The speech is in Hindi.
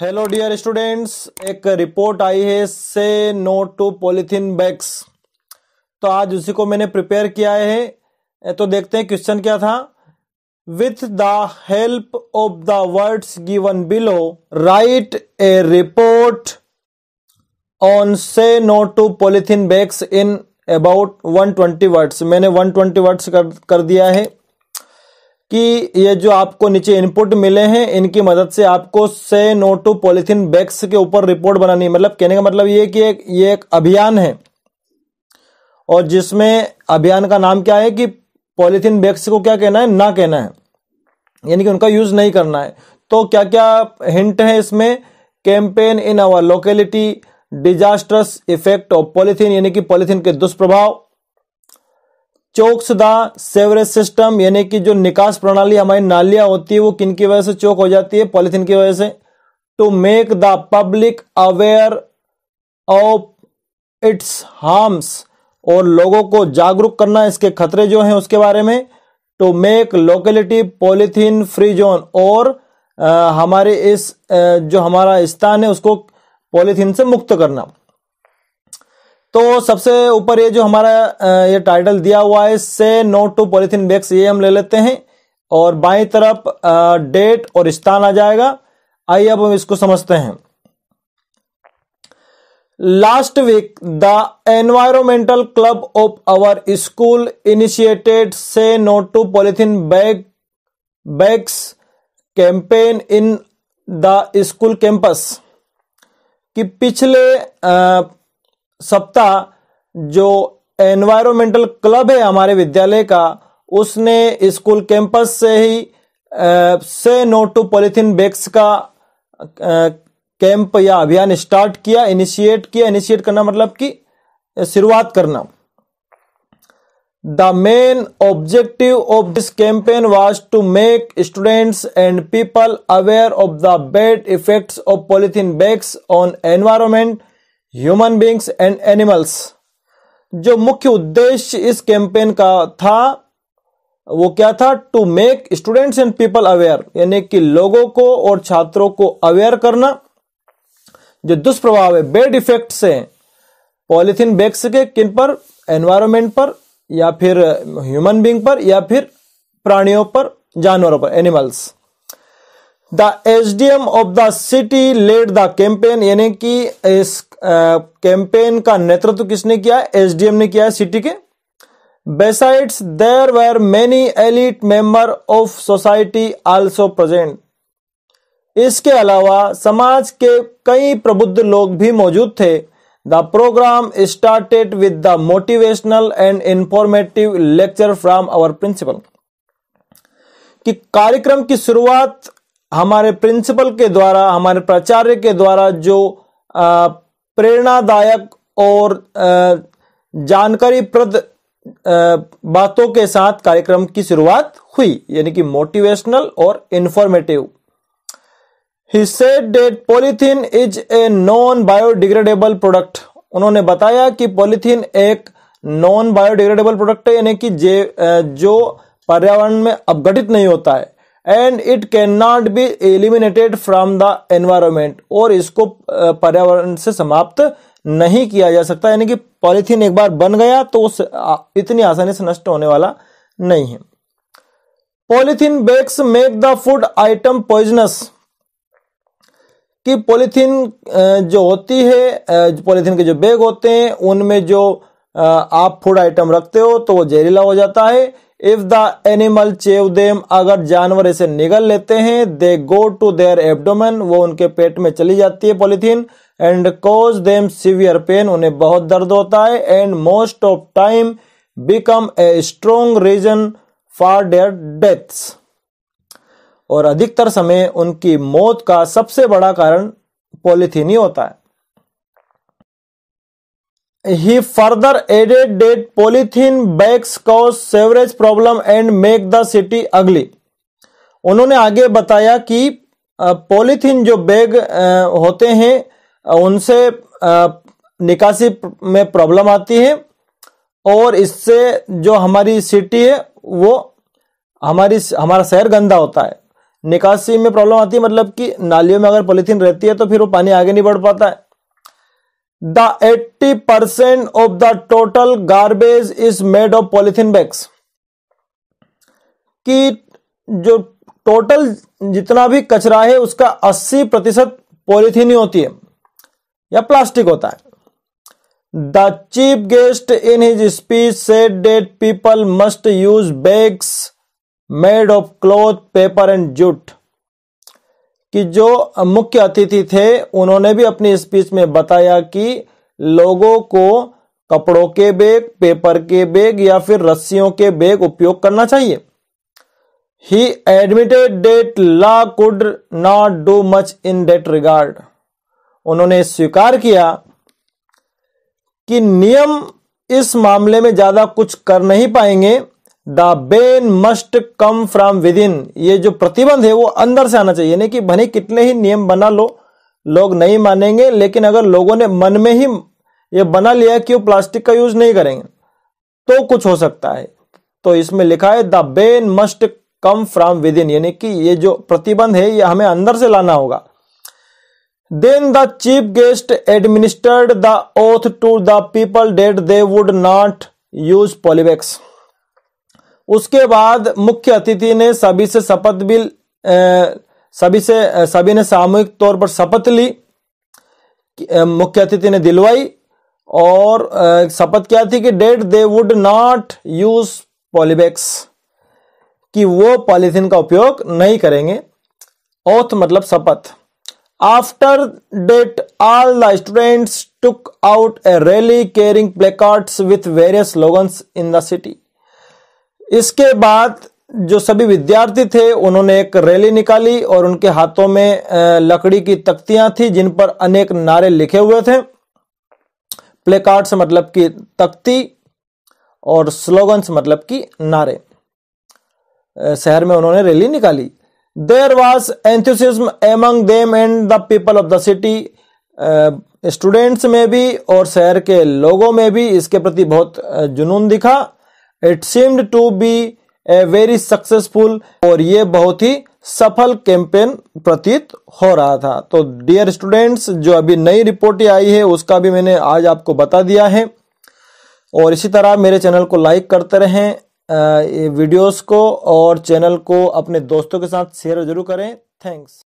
हेलो डियर स्टूडेंट्स एक रिपोर्ट आई है say no to polythene bags तो आज उसी को मैंने प्रिपेयर किया है तो देखते हैं क्वेश्चन क्या था with the help of the words given below write a report on say no to polythene bags in about 120 words मैंने 120 वर्ड्स कर, कर दिया है कि ये जो आपको नीचे इनपुट मिले हैं इनकी मदद से आपको से नो टू पॉलिथिन बैग्स के ऊपर रिपोर्ट बनानी मतलब कहने का मतलब ये कि एक ये एक अभियान है और जिसमें अभियान का नाम क्या है कि पॉलिथिन बैग्स को क्या कहना है ना कहना है यानी कि उनका यूज नहीं करना है तो क्या क्या हिंट है इसमें campaign in our locality disasters effect of polythene यानी कि पॉलिथिन के दुष्प्रभाव चौकसदा सेवरेज सिस्टम यानी कि जो निकास प्रणाली हमारी नालियां होती है वो किन की वजह से चौक हो जाती है पॉलिथिन की वजह से to make the public aware of its harms और लोगों को जागरूक करना इसके खतरे जो हैं उसके बारे में to make locality polythene free zone और आ, हमारे इस आ, जो हमारा स्थान है उसको पॉलिथीन से मुक्त करना तो सबसे ऊपर ये जो हमारा ये टाइटल दिया हुआ है say no to polythene bags ये हम ले लेते हैं और बाई तरफ डेट और स्थान आ जाएगा आइए अब हम इसको समझते हैं last week the environmental club of our school initiated say no to polythene bag bags campaign in the school campus कि पिछले आ, सप्ताह जो एनवायरमेंटल क्लब है हमारे विद्यालय का उसने स्कूल कैंपस से ही say no to polythene bags का कैंप या अभियान स्टार्ट किया इनिशिएट किया इनिशिएट करना मतलब कि शुरुआत करना the main objective of this campaign was to make students and people aware of the bad effects of polythene bags on environment human beings and animals जो मुख्य उद्देश्य इस कैंपेन का था वो क्या था to make students and people aware यानी कि लोगों को और छात्रों को अवेयर करना जो दुष्प्रभाव है बेड इफेक्ट से पॉलिथीन बैग्स के किन पर एनवायरमेंट पर या फिर ह्यूमन बींग पर या फिर प्राणियों पर जानवरों पर animals the SDM of the city led the campaign यानी कि इस कैंपेन का नेतृत्व किसने किया एसडीएम ने किया सिटी के besides there were many elite member of society also present इसके अलावा समाज के कई प्रबुद्ध लोग भी मौजूद थे the programme started with the motivational and informative lecture from our principal कि कार्यक्रम की शुरुआत हमारे प्रिंसिपल के द्वारा हमारे प्राचार्य के द्वारा जो प्रेरणादायक और जानकारी प्रद बातों के साथ कार्यक्रम की शुरुआत हुई यानी कि मोटिवेशनल और informative he said that polythene is a non biodegradable product उन्होंने बताया कि पॉलिथीन एक नॉन बायोडिग्रेडेबल प्रोडक्ट है यानी कि जे जो पर्यावरण में अपघटित नहीं होता है and it can not be eliminated from the environment और इसको पर्यावरण से समाप्त नहीं किया जा सकता यानी कि पॉलिथीन एक बार बन गया तो उस इतनी आसानी से नष्ट होने वाला नहीं है polythene bags make the food item poisonous कि पॉलिथीन जो होती है पॉलिथीन के जो बैग होते हैं उनमें जो आप फूड आइटम रखते हो तो वो जहरीला हो जाता है if the animal chew them अगर जानवर इसे निगल लेते हैं they go to their abdomen वो उनके पेट में चली जाती है polythene and cause them severe pain उन्हें बहुत दर्द होता है and most of time become a strong reason for their deaths और अधिकतर समय उनकी मौत का सबसे बड़ा कारण पॉलिथीन ही होता है he further added that polythene bags cause sewerage problem and make the city ugly उन्होंने आगे बताया कि पॉलीथीन जो बैग होते हैं उनसे निकासी में प्रॉब्लम आती है और इससे जो हमारी सिटी है वो हमारी हमारा शहर गंदा होता है निकासी में प्रॉब्लम आती है मतलब कि नालियों में अगर पॉलीथीन रहती है तो फिर वो पानी आगे नहीं बढ़ पाता है eighty percent of the total garbage is made of polythene bags कि जो टोटल जितना भी कचरा है उसका 80 प्रतिशत पॉलिथीन ही होती है या प्लास्टिक होता है the chief guest in his speech said that people must use bags made of cloth paper and jute कि जो मुख्य अतिथि थे उन्होंने भी अपनी स्पीच में बताया कि लोगों को कपड़ों के बैग पेपर के बैग या फिर रस्सियों के बैग उपयोग करना चाहिए he admitted that law could not do much in that regard उन्होंने स्वीकार किया कि नियम इस मामले में ज्यादा कुछ कर नहीं पाएंगे the ban must come from within ये जो प्रतिबंध है वो अंदर से आना चाहिए यानी कि भले कितने ही नियम बना लो लोग नहीं मानेंगे लेकिन अगर लोगों ने मन में ही ये बना लिया कि वो प्लास्टिक का यूज नहीं करेंगे तो कुछ हो सकता है तो इसमें लिखा है the ban must come from within यानी कि ये जो प्रतिबंध है ये हमें अंदर से लाना होगा then the chief guest administered the oath to the people that they would not use polybags उसके बाद मुख्य अतिथि ने सभी से शपथ बिल सभी से सभी ने सामूहिक तौर पर शपथ ली मुख्य अतिथि ने दिलवाई और शपथ क्या थी कि that they would not use polybags कि वो पॉलीथीन का उपयोग नहीं करेंगे ओथ मतलब शपथ after that all the students took out a rally carrying placards with various slogans in the city इसके बाद जो सभी विद्यार्थी थे उन्होंने एक रैली निकाली और उनके हाथों में लकड़ी की तख्तियां थी जिन पर अनेक नारे लिखे हुए थे प्लेकार्ड्स मतलब की तख्ती और स्लोगन्स मतलब की नारे शहर में उन्होंने रैली निकाली there was anthem among them and the people of the city students में भी और शहर के लोगों में भी इसके प्रति बहुत जुनून दिखा it seemed to be a very successful और ये बहुत ही सफल कैंपेन प्रतीत हो रहा था तो डियर स्टूडेंट्स जो अभी नई रिपोर्ट आई है उसका भी मैंने आज आपको बता दिया है और इसी तरह मेरे चैनल को लाइक करते रहें वीडियोस को और चैनल को अपने दोस्तों के साथ शेयर जरूर करें थैंक्स